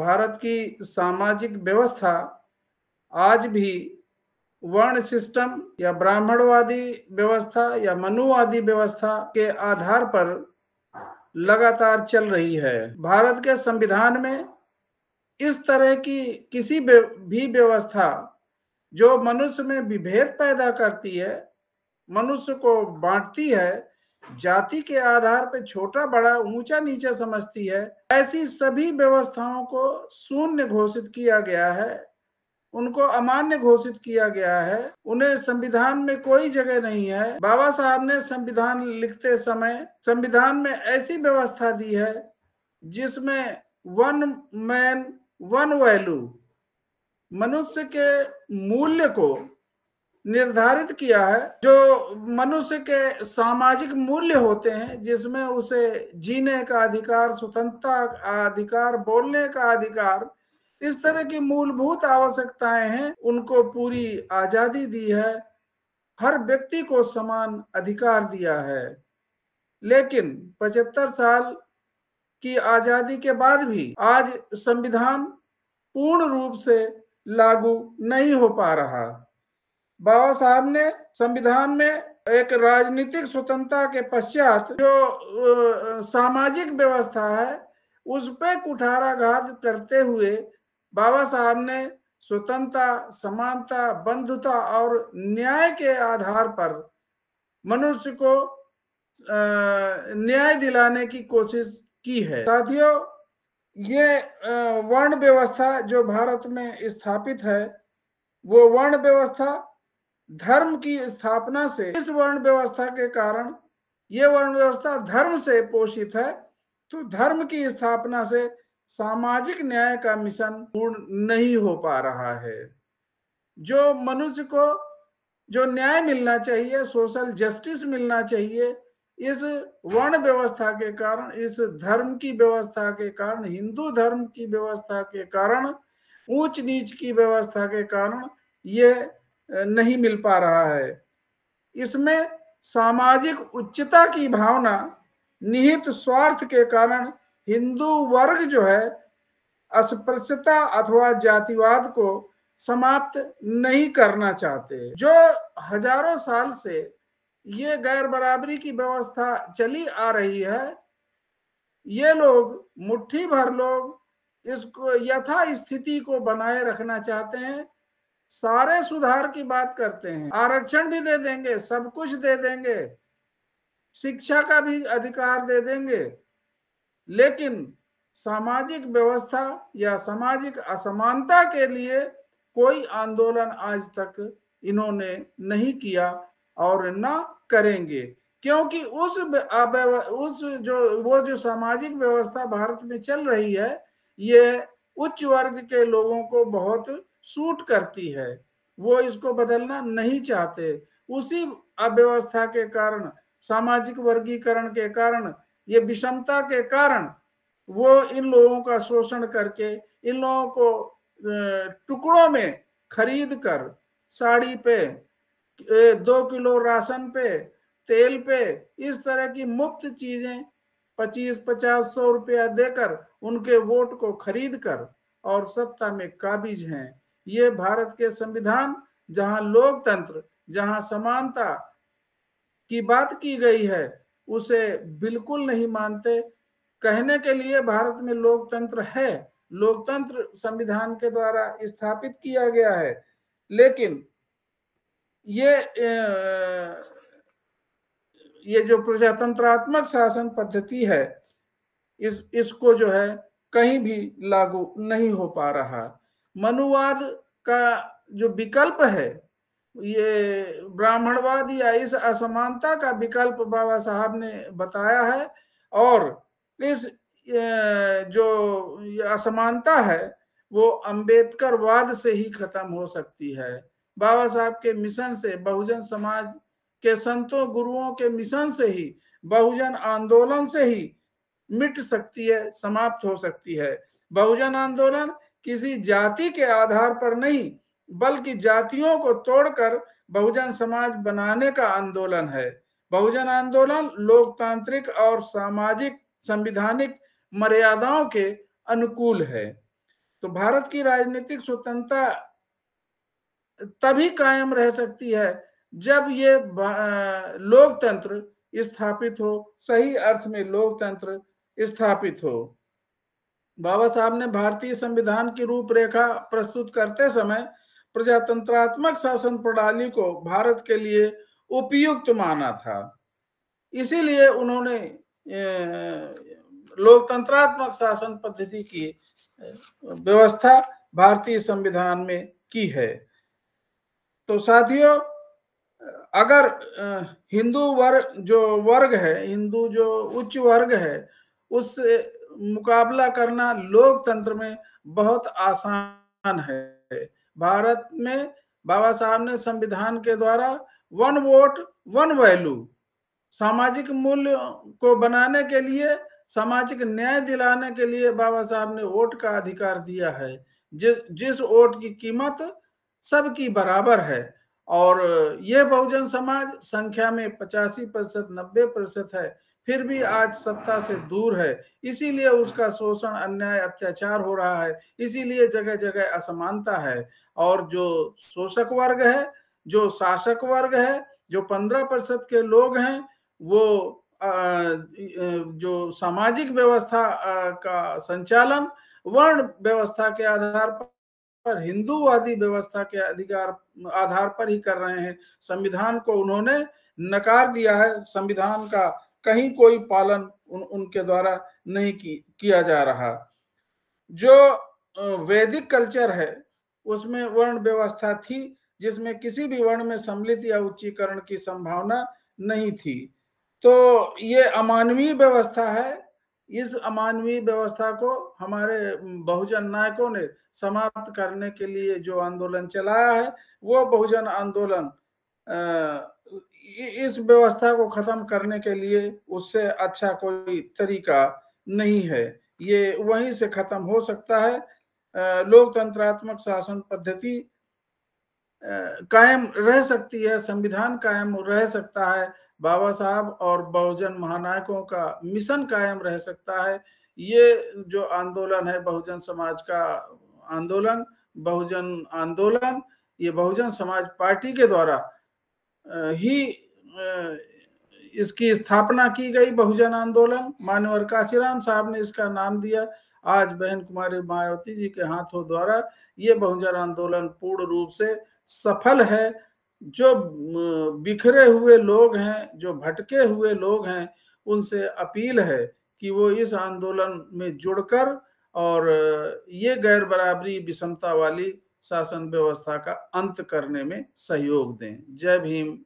भारत की सामाजिक व्यवस्था आज भी वर्ण सिस्टम या ब्राह्मणवादी व्यवस्था या मनुवादी व्यवस्था के आधार पर लगातार चल रही है भारत के संविधान में इस तरह की किसी भी व्यवस्था जो मनुष्य में विभेद पैदा करती है मनुष्य को बांटती है जाति के आधार पर छोटा बड़ा ऊंचा नीचा समझती है ऐसी सभी व्यवस्थाओं को शून्य घोषित किया गया है उनको अमान्य घोषित किया गया है उन्हें संविधान में कोई जगह नहीं है बाबा साहब ने संविधान लिखते समय संविधान में ऐसी व्यवस्था दी है जिसमें वन मैन वन वैल्यू मनुष्य के मूल्य को निर्धारित किया है जो मनुष्य के सामाजिक मूल्य होते हैं जिसमें उसे जीने का अधिकार स्वतंत्रता का अधिकार बोलने का अधिकार इस तरह की मूलभूत आवश्यकताएं हैं उनको पूरी आजादी दी है हर व्यक्ति को समान अधिकार दिया है लेकिन 75 साल की आजादी के बाद भी आज संविधान पूर्ण रूप से लागू नहीं हो पा रहा बाबा साहब ने संविधान में एक राजनीतिक स्वतंत्रता के पश्चात जो सामाजिक व्यवस्था है उस पर कुठाराघात करते हुए बाबा साहब ने स्वतंत्रता समानता बंधुता और न्याय के आधार पर मनुष्य को न्याय दिलाने की कोशिश की है साथियों ये वर्ण व्यवस्था जो भारत में स्थापित है वो वर्ण व्यवस्था धर्म की स्थापना से इस वर्ण व्यवस्था के कारण ये वर्ण व्यवस्था धर्म से पोषित है तो धर्म की स्थापना से सामाजिक न्याय का मिशन पूर्ण नहीं हो पा रहा है जो मनुष्य को जो न्याय मिलना चाहिए सोशल जस्टिस मिलना चाहिए इस वर्ण व्यवस्था के कारण इस धर्म की व्यवस्था के कारण हिंदू धर्म की व्यवस्था के कारण ऊंच नीच की व्यवस्था के कारण ये नहीं मिल पा रहा है इसमें सामाजिक उच्चता की भावना निहित स्वार्थ के कारण हिंदू वर्ग जो है अस्पृश्यता अथवा जातिवाद को समाप्त नहीं करना चाहते जो हजारों साल से ये गैर बराबरी की व्यवस्था चली आ रही है ये लोग मुट्ठी भर लोग इसको यथा स्थिति को बनाए रखना चाहते हैं सारे सुधार की बात करते हैं आरक्षण भी दे देंगे सब कुछ दे देंगे शिक्षा का भी अधिकार दे देंगे लेकिन सामाजिक व्यवस्था या सामाजिक असमानता के लिए कोई आंदोलन आज तक इन्होंने नहीं किया और ना करेंगे क्योंकि उस उस जो वो जो सामाजिक व्यवस्था भारत में चल रही है ये उच्च वर्ग के लोगों को बहुत सूट करती है वो इसको बदलना नहीं चाहते उसी अव्यवस्था के कारण सामाजिक वर्गीकरण के कारण ये विषमता के कारण वो इन लोगों का शोषण करके इन लोगों को टुकड़ों में खरीद कर साड़ी पे दो किलो राशन पे तेल पे इस तरह की मुफ्त चीजें पच्चीस पचास सौ रुपया देकर उनके वोट को खरीद कर और सत्ता में काबिज हैं ये भारत के संविधान जहां लोकतंत्र जहां समानता की बात की गई है उसे बिल्कुल नहीं मानते कहने के लिए भारत में लोकतंत्र है लोकतंत्र संविधान के द्वारा स्थापित किया गया है लेकिन ये ये जो प्रजातंत्रात्मक शासन पद्धति है इस इसको जो है कहीं भी लागू नहीं हो पा रहा मनुवाद का जो विकल्प है ये ब्राह्मणवाद या इस असमानता का विकल्प बाबा साहब ने बताया है और इस जो असमानता है वो वाद से ही खत्म हो सकती है बाबा साहब के मिशन से बहुजन समाज के संतों गुरुओं के मिशन से ही बहुजन आंदोलन से ही मिट सकती है समाप्त हो सकती है बहुजन आंदोलन किसी जाति के आधार पर नहीं बल्कि जातियों को तोड़कर बहुजन समाज बनाने का आंदोलन है बहुजन आंदोलन लोकतांत्रिक और सामाजिक संविधानिक मर्यादाओं के अनुकूल है तो भारत की राजनीतिक स्वतंत्रता तभी कायम रह सकती है जब ये लोकतंत्र स्थापित हो सही अर्थ में लोकतंत्र स्थापित हो बाबा साहब ने भारतीय संविधान की रूपरेखा प्रस्तुत करते समय प्रजातंत्रात्मक शासन प्रणाली को भारत के लिए उपयुक्त माना था इसीलिए उन्होंने लोकतंत्रात्मक शासन पद्धति की व्यवस्था भारतीय संविधान में की है तो साथियों अगर हिंदू वर्ग जो वर्ग है हिंदू जो उच्च वर्ग है उस मुकाबला करना लोकतंत्र में बहुत आसान है भारत में बाबा साहब ने संविधान के द्वारा वन वोट वन वैल्यू सामाजिक मूल्य को बनाने के लिए सामाजिक न्याय दिलाने के लिए बाबा साहब ने वोट का अधिकार दिया है जिस जिस वोट की कीमत सबकी बराबर है और ये बहुजन समाज संख्या में पचासी प्रतिशत नब्बे प्रतिशत है फिर भी आज सत्ता से दूर है इसीलिए उसका शोषण अन्याय अत्याचार हो रहा है इसीलिए जगह जगह असमानता है और जो शोषक वर्ग है जो शासक वर्ग है जो पंद्रह प्रतिशत के लोग हैं वो जो सामाजिक व्यवस्था का संचालन वर्ण व्यवस्था के आधार पर हिंदूवादी व्यवस्था के अधिकार आधार पर ही कर रहे हैं संविधान को उन्होंने नकार दिया है संविधान का कहीं कोई पालन उन, उनके द्वारा नहीं की, किया जा रहा जो वैदिक कल्चर है उसमें वर्ण व्यवस्था थी जिसमें किसी भी वर्ण में सम्मिलित या उच्चीकरण की संभावना नहीं थी तो ये अमानवीय व्यवस्था है इस अमानवीय व्यवस्था को हमारे बहुजन नायकों ने समाप्त करने के लिए जो आंदोलन चलाया है वो बहुजन आंदोलन इस व्यवस्था को खत्म करने के लिए उससे अच्छा कोई तरीका नहीं है ये वहीं से खत्म हो सकता है लोकतंत्रात्मक शासन पद्धति कायम रह सकती है संविधान कायम रह सकता है बाबा साहब और बहुजन महानायकों का मिशन कायम रह सकता है ये जो आंदोलन है बहुजन समाज का आंदोलन बहुजन आंदोलन ये बहुजन समाज पार्टी के द्वारा ही इसकी स्थापना की गई बहुजन आंदोलन मान्यवर काशीराम साहब ने इसका नाम दिया आज बहन कुमारी मायावती जी के हाथों द्वारा ये बहुजन आंदोलन पूर्ण रूप से सफल है जो बिखरे हुए लोग हैं जो भटके हुए लोग हैं उनसे अपील है कि वो इस आंदोलन में जुड़कर और ये गैर बराबरी विषमता वाली शासन व्यवस्था का अंत करने में सहयोग दें जय भीम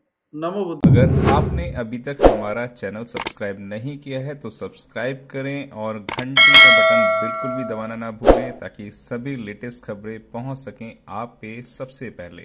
नमो बुद्ध अगर आपने अभी तक हमारा चैनल सब्सक्राइब नहीं किया है तो सब्सक्राइब करें और घंटी का बटन बिल्कुल भी दबाना ना भूलें ताकि सभी लेटेस्ट खबरें पहुंच सकें आप पे सबसे पहले